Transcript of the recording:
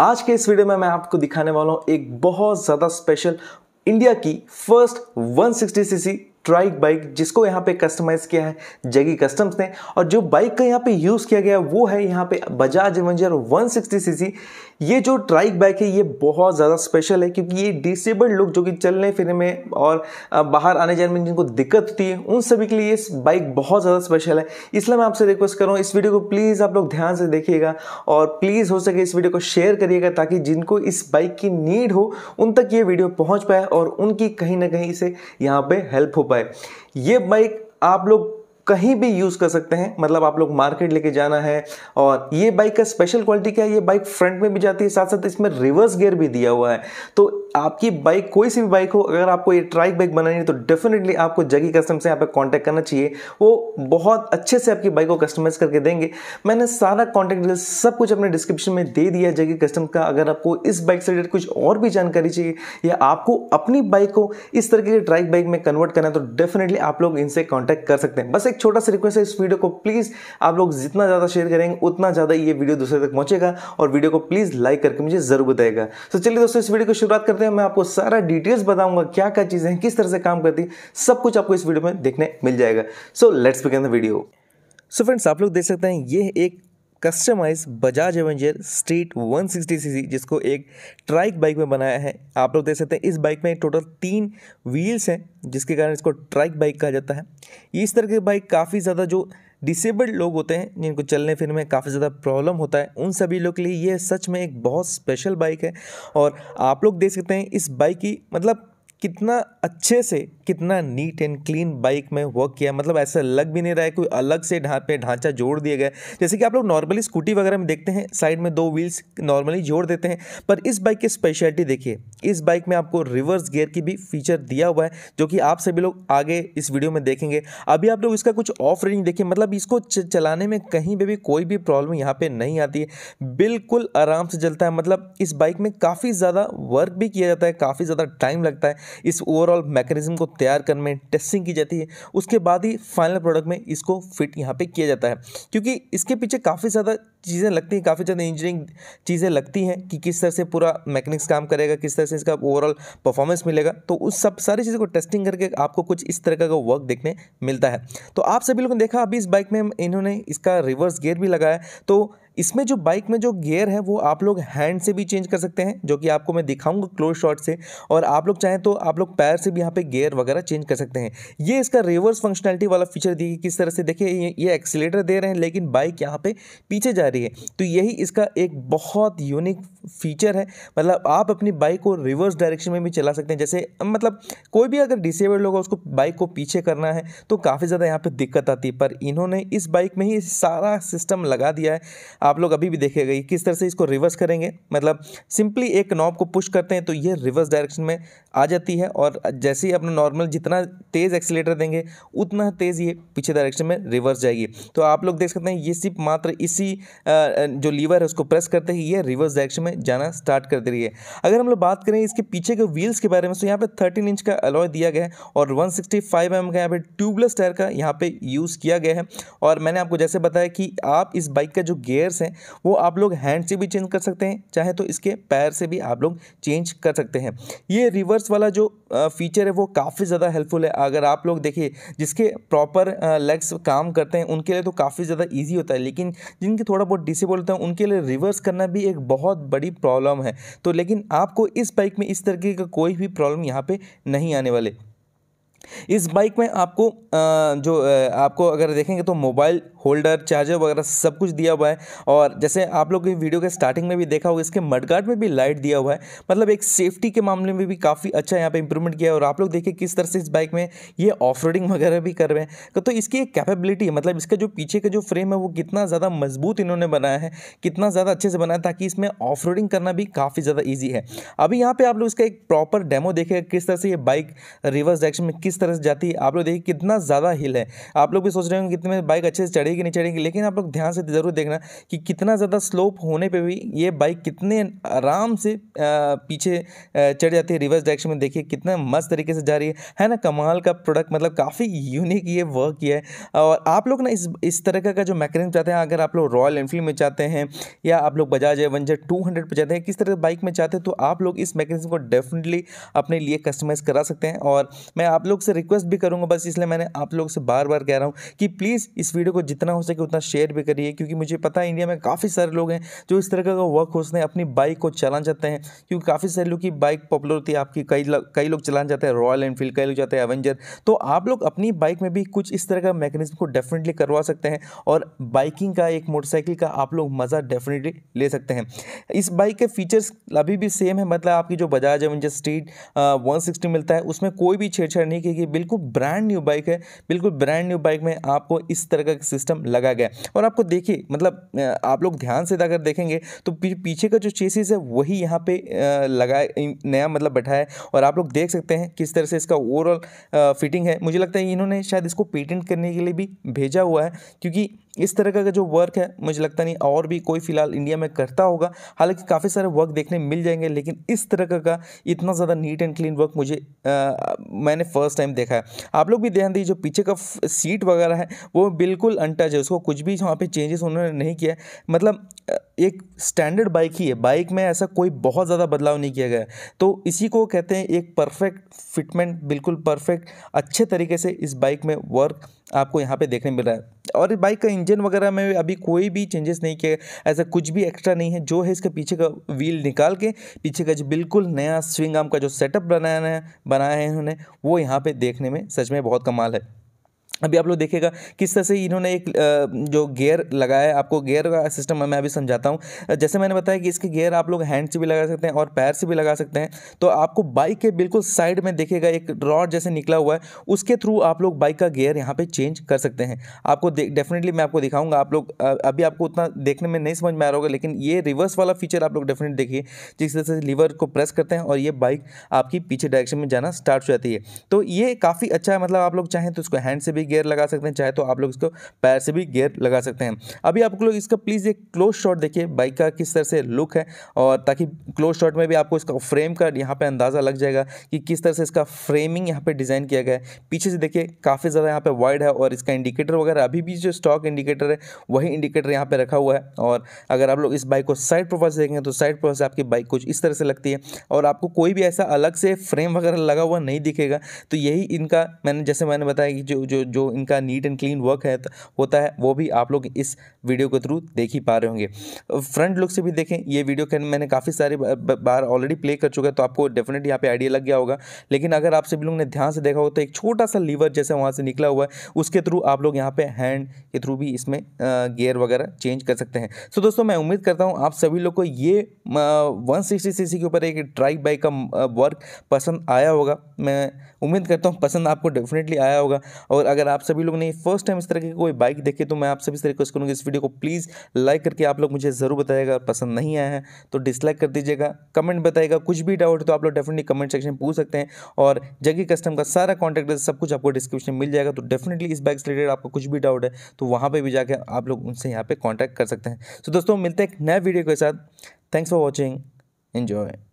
आज के इस वीडियो में मैं आपको दिखाने वाला हूँ एक बहुत ज़्यादा स्पेशल इंडिया की फर्स्ट 160 सीसी ट्राइक बाइक जिसको यहाँ पे कस्टमाइज किया है जगी कस्टम्स ने और जो बाइक का यहाँ पे यूज़ किया गया वो है यहाँ पे बजाज एवेंजर 160 सीसी ये जो ट्राइक बाइक है ये बहुत ज़्यादा स्पेशल है क्योंकि ये डिसेबल्ड लोग जो कि चलने फिरने में और बाहर आने जाने में जिनको दिक्कत होती है उन सभी के लिए ये बाइक बहुत ज़्यादा स्पेशल है इसलिए मैं आपसे रिक्वेस्ट कर रहा हूँ इस वीडियो को प्लीज़ आप लोग ध्यान से देखिएगा और प्लीज़ हो सके इस वीडियो को शेयर करिएगा ताकि जिनको इस बाइक की नीड हो उन तक ये वीडियो पहुँच पाए और उनकी कहीं ना कहीं से यहाँ पर हेल्प हो पाए ये बाइक आप लोग कहीं भी यूज़ कर सकते हैं मतलब आप लोग मार्केट लेके जाना है और ये बाइक का स्पेशल क्वालिटी क्या है ये बाइक फ्रंट में भी जाती है साथ साथ इसमें रिवर्स गियर भी दिया हुआ है तो आपकी बाइक कोई सी भी बाइक हो अगर आपको ये ट्राइक बाइक बनानी है तो डेफिनेटली आपको जगी कस्टम से यहाँ पे कांटेक्ट करना चाहिए वो बहुत अच्छे से आपकी बाइक को कस्टमाइज करके देंगे मैंने सारा कॉन्टैक्ट डिटेल्स सब कुछ अपने डिस्क्रिप्शन में दे दिया जगी कस्टम का अगर आपको इस बाइक से रिलेटेड कुछ और भी जानकारी चाहिए या आपको अपनी बाइक को इस तरीके की ट्राइक बाइक में कन्वर्ट करना है तो डेफिनेटली आप लोग इनसे कॉन्टैक्ट कर सकते हैं बस एक छोटा सा रिक्वेस्ट है इस वीडियो को प्लीज़ आप लोग जितना ज़्यादा शेयर करेंगे उतना ज़्यादा ये वीडियो दूसरे तक पहुँचेगा और वीडियो को प्लीज़ लाइक करके मुझे ज़रूर बताएगा तो चलिए दोस्तों इस वीडियो की शुरुआत करते करते हैं मैं आपको सारा डिटेल्स बताऊंगा क्या क्या चीज़ें हैं किस तरह से काम करती सब कुछ आपको इस वीडियो में देखने मिल जाएगा so let's begin the video so friends आप लोग देख सकते हैं ये एक customize Bajaj Avenger Street 160 CC जिसको एक ट्राइक बाइक में बनाया है आप लोग देख सकते हैं इस बाइक में टोटल तीन व्हील्स हैं जिसके कारण इसको ट्राइक बाइक कहा जाता है इस तरह की बाइक काफ़ी ज़्यादा जो डिसेबल्ड लोग होते हैं जिनको चलने फिरने में काफ़ी ज़्यादा प्रॉब्लम होता है उन सभी लोग के लिए ये सच में एक बहुत स्पेशल बाइक है और आप लोग देख सकते हैं इस बाइक की मतलब कितना अच्छे से कितना नीट एंड क्लीन बाइक में वर्क किया मतलब ऐसा लग भी नहीं रहा है कोई अलग से ढां पे ढांचा जोड़ दिया गया जैसे कि आप लोग नॉर्मली स्कूटी वगैरह में देखते हैं साइड में दो व्हील्स नॉर्मली जोड़ देते हैं पर इस बाइक की स्पेशलिटी देखिए इस बाइक में आपको रिवर्स गियर की भी फीचर दिया हुआ है जो कि आप सभी लोग आगे इस वीडियो में देखेंगे अभी आप लोग इसका कुछ ऑफ रेंज देखिए मतलब इसको चलाने में कहीं पर भी कोई भी प्रॉब्लम यहाँ पर नहीं आती है बिल्कुल आराम से चलता है मतलब इस बाइक में काफ़ी ज़्यादा वर्क भी किया जाता है काफ़ी ज़्यादा टाइम लगता है इस ओवरऑल मैकेनिज्म को तैयार करने में टेस्टिंग की जाती है उसके बाद ही फाइनल प्रोडक्ट में इसको फिट यहाँ पे किया जाता है क्योंकि इसके पीछे काफ़ी ज़्यादा चीज़ें लगती हैं काफ़ी ज़्यादा इंजीनियरिंग चीज़ें लगती हैं कि किस तरह से पूरा मैकेनिक्स काम करेगा किस तरह से इसका ओवरऑल परफॉर्मेंस मिलेगा तो उस सब सारी चीज़ों को टेस्टिंग करके आपको कुछ इस तरह का वर्क देखने मिलता है तो आप सभी लोगों ने देखा अभी इस बाइक में इन्होंने इसका रिवर्स गियर भी लगाया तो इसमें जो बाइक में जो गियर है वो आप लोग हैंड से भी चेंज कर सकते हैं जो कि आपको मैं दिखाऊंगा क्लोज शॉट से और आप लोग चाहें तो आप लोग पैर से भी यहाँ पे गियर वगैरह चेंज कर सकते हैं ये इसका रिवर्स फंक्शनैलिटी वाला फीचर देखिए किस तरह से देखिए ये, ये एक्सीटर दे रहे हैं लेकिन बाइक यहाँ पे पीछे जा रही है तो यही इसका एक बहुत यूनिक फीचर है मतलब आप अपनी बाइक को रिवर्स डायरेक्शन में भी चला सकते हैं जैसे मतलब कोई भी अगर डिसेबल्ड होगा उसको बाइक को पीछे करना है तो काफ़ी ज़्यादा यहाँ पर दिक्कत आती है पर इन्होंने इस बाइक में ही सारा सिस्टम लगा दिया है आप लोग अभी भी देखेगा किस तरह से इसको रिवर्स करेंगे मतलब सिंपली एक नॉब को पुश करते हैं तो ये रिवर्स डायरेक्शन में आ जाती है और जैसे ही अपना नॉर्मल जितना तेज़ एक्सीटर देंगे उतना तेज़ ये पीछे डायरेक्शन में रिवर्स जाएगी तो आप लोग देख सकते हैं ये सिर्फ मात्र इसी जो लीवर है उसको प्रेस करते ही ये रिवर्स डायरेक्शन में जाना स्टार्ट कर दे रही है अगर हम लोग बात करें इसके पीछे के व्हील्स के बारे में तो यहाँ पे थर्टीन इंच का अलॉय दिया गया है और वन सिक्सटी फाइव एम का यहाँ पे ट्यूबलेस टायर का यहाँ पे यूज़ किया गया है और मैंने आपको जैसे बताया कि आप इस बाइक का जो गेयर्स हैं वो आप लोग हैंड से भी चेंज कर सकते हैं चाहे तो इसके पैर से भी आप लोग चेंज कर सकते हैं ये रिवर्स वाला जो फ़ीचर है वो काफ़ी ज़्यादा हेल्पफुल है अगर आप लोग देखिए जिसके प्रॉपर लेग्स काम करते हैं उनके लिए तो काफ़ी ज़्यादा ईजी होता है लेकिन जिनके थोड़ा बहुत डिसेबल होते हैं उनके लिए रिवर्स करना भी एक बहुत बड़ी प्रॉब्लम है तो लेकिन आपको इस बाइक में इस तरीके का कोई भी प्रॉब्लम यहाँ पर नहीं आने वाले इस बाइक में आपको जो आपको अगर देखेंगे तो मोबाइल होल्डर चार्जर वगैरह सब कुछ दिया हुआ है और जैसे आप लोग वीडियो के स्टार्टिंग में भी देखा होगा इसके मडगार्ड में भी लाइट दिया हुआ है मतलब एक सेफ्टी के मामले में भी काफ़ी अच्छा यहाँ पे इंप्रूवमेंट किया है और आप लोग देखिए किस तरह से इस बाइक में ये ऑफ वगैरह भी कर रहे हैं तो, तो इसकी एक कैपेबिलिटी मतलब इसका जो पीछे का जो फ्रेम है वो कितना ज़्यादा मजबूत इन्होंने बनाया है कितना ज़्यादा अच्छे से बनाया ताकि इसमें ऑफ करना भी काफ़ी ज़्यादा ईजी है अभी यहाँ पर आप लोग इसका एक प्रॉपर डेमो देखेगा किस तरह से ये बाइक रिवर्स डायरेक्शन में किस किस तरह से जाती है आप लोग देखिए कितना ज़्यादा हिल है आप लोग भी सोच रहे होंगे कितने बाइक अच्छे से चढ़ेगी नहीं चढ़ेगी लेकिन आप लोग ध्यान से ज़रूर देखना कि कितना ज़्यादा स्लोप होने पर भी ये बाइक कितने आराम से पीछे चढ़ जाती है रिवर्स डायरेक्शन में देखिए कितना मस्त तरीके से जा रही है है ना कमाल का प्रोडक्ट मतलब काफ़ी यूनिक ये वर्क किया है और आप लोग ना इस इस तरह का जो मैकेनिज्म चाहते हैं अगर आप लोग रॉयल एनफील्ड में चाहते हैं या आप लोग बजाज एवंजर टू हंड्रेड पर चाहते हैं किस तरह बाइक में चाहते हैं तो आप लोग इस मैकेनिज्म को डेफिनेटली अपने लिए कस्टमाइज़ करा सकते हैं और मैं आप लोग लोग से रिक्वेस्ट भी करूँगा बस इसलिए मैंने आप लोग से बार बार कह रहा हूँ कि प्लीज़ इस वीडियो को जितना हो सके उतना शेयर भी करिए क्योंकि मुझे पता है इंडिया में काफ़ी सारे लोग हैं जो इस तरह का वर्क होते हैं अपनी बाइक को चलाना चाहते हैं क्योंकि काफ़ी सारे लोग की बाइक पॉपुलर होती है आपकी कई लोग कई लोग चलाना चाहते हैं रॉयल एनफील्ड कई लोग चाहते हैं एवेंजर तो आप लोग अपनी बाइक में भी कुछ इस तरह का मैकेनिज्म को डेफिनेटली करवा सकते हैं और बाइकिंग का एक मोटरसाइकिल का आप लोग मज़ा डेफिनेटली ले सकते हैं इस बाइक के फीचर्स अभी भी सेम है मतलब आपकी जो बजाज एवेंजर स्ट्रीट वन मिलता है उसमें कोई भी छेड़छाड़ नहीं की देखिए कि बिल्कुल ब्रांड न्यू बाइक है बिल्कुल ब्रांड न्यू बाइक में आपको इस तरह का सिस्टम लगा गया और आपको देखिए मतलब आप लोग ध्यान से अगर देखेंगे तो पीछे का जो चेसिस है वही यहाँ पे लगा नया मतलब बैठा है और आप लोग देख सकते हैं किस तरह से इसका ओवरऑल फिटिंग है मुझे लगता है इन्होंने शायद इसको पेटेंट करने के लिए भी भेजा हुआ है क्योंकि इस तरह का जो वर्क है मुझे लगता नहीं और भी कोई फिलहाल इंडिया में करता होगा हालांकि काफ़ी सारे वर्क देखने मिल जाएंगे लेकिन इस तरह का इतना ज़्यादा नीट एंड क्लीन वर्क मुझे आ, मैंने फर्स्ट टाइम देखा है आप लोग भी ध्यान दीजिए जो पीछे का सीट वगैरह है वो बिल्कुल अनटच है उसको कुछ भी वहाँ पर चेंजेस उन्होंने नहीं किया मतलब एक स्टैंडर्ड बाइक ही है बाइक में ऐसा कोई बहुत ज़्यादा बदलाव नहीं किया गया तो इसी को कहते हैं एक परफेक्ट फिटमेंट बिल्कुल परफेक्ट अच्छे तरीके से इस बाइक में वर्क आपको यहाँ पे देखने मिल रहा है और बाइक का इंजन वगैरह में अभी कोई भी चेंजेस नहीं किया ऐसा कुछ भी एक्स्ट्रा नहीं है जो है इसके पीछे का व्हील निकाल के पीछे का जो बिल्कुल नया स्विंग आर्म का जो सेटअप बनाया बनाया है इन्होंने वो यहाँ पर देखने में सच में बहुत कमाल है अभी आप लोग देखेगा किस तरह से इन्होंने एक जो गियर लगाया है आपको गियर का सिस्टम मैं अभी समझाता हूँ जैसे मैंने बताया कि इसके गियर आप लोग हैंड से भी लगा सकते हैं और पैर से भी लगा सकते हैं तो आपको बाइक के बिल्कुल साइड में देखेगा एक रॉड जैसे निकला हुआ है उसके थ्रू आप लोग बाइक का गेयर यहाँ पर चेंज कर सकते हैं आपको डेफिनेटली मैं आपको दिखाऊँगा आप लोग अभी आपको उतना देखने में नहीं समझ में आ रहा होगा लेकिन ये रिवर्स वाला फीचर आप लोग डेफिनेट देखिए जिस तरह से लीवर को प्रेस करते हैं और ये बाइक आपकी पीछे डायरेक्शन में जाना स्टार्ट हो जाती है तो ये काफ़ी अच्छा है मतलब आप लोग चाहें तो उसको हैंड से भी गेयर लगा सकते हैं चाहे तो आप लोग इसको पैर से भी गेयर लगा सकते हैं अभी आप लोग इसका प्लीज़ एक क्लोज शॉट देखिए बाइक का किस तरह से लुक है और ताकि क्लोज शॉट में भी आपको इसका फ्रेम का यहाँ पर अंदाज़ा लग जाएगा कि किस तरह से इसका फ्रेमिंग यहाँ पर डिज़ाइन किया गया है पीछे से देखिए काफ़ी ज़्यादा यहाँ पर वाइड है और इसका इंडिकेटर वगैरह अभी भी जो स्टॉक इंडिकेटर है वही इंडिकेटर यहाँ पर रखा हुआ है और अगर आप लोग इस बाइक को साइड प्रोफाइल से देखेंगे तो साइड प्रोफाइल से आपकी बाइक कुछ इस तरह से लगती है और आपको कोई भी ऐसा अलग से फ्रेम वगैरह लगा हुआ नहीं दिखेगा तो यही इनका मैंने जैसे मैंने बताया कि जो जो जो जो इनका नीट एंड क्लीन वर्क है होता है वो भी आप लोग इस वीडियो के थ्रू देख ही पा रहे होंगे फ्रंट लुक से भी देखें ये वीडियो मैंने काफ़ी सारे बार ऑलरेडी प्ले कर चुका है तो आपको डेफिनेटली यहाँ पे आइडिया लग गया होगा लेकिन अगर आप सभी लोग ने ध्यान से देखा हो तो एक छोटा सा लीवर जैसे वहाँ से निकला हुआ है उसके थ्रू आप लोग यहाँ पर हैंड के थ्रू भी इसमें गेयर वगैरह चेंज कर सकते हैं सो दोस्तों मैं उम्मीद करता हूँ आप सभी लोग को ये वन सिक्सटी के ऊपर एक ट्राइक बाइक का वर्क पसंद आया होगा मैं उम्मीद करता हूँ पसंद आपको डेफिनेटली आया होगा और अगर आप सभी लोग ने फर्स्ट टाइम इस तरह की कोई बाइक देखे तो मैं आप सभी से रिक्वेस्ट करूँगी इस वीडियो को प्लीज़ लाइक करके आप लोग मुझे ज़रूर बताएगा पसंद नहीं आया है तो डिसलाइक कर दीजिएगा कमेंट बताएगा कुछ भी डाउट तो आप लोग डेफिनेटली कमेंट सेक्शन में पूछ सकते हैं और जगी कस्टम का सारा कॉन्टैक्ट सब कुछ आपको डिस्क्रिप्शन मिल जाएगा तो डेफिनेटली इस बाइक से रिलेटेड आपको कुछ भी डाउट है तो वहाँ पर भी जाकर आप लोग उनसे यहाँ पर कॉन्टैक्ट कर सकते हैं तो दोस्तों मिलते हैं एक नए वीडियो के साथ थैंक्स फॉर वॉचिंग एन्जॉय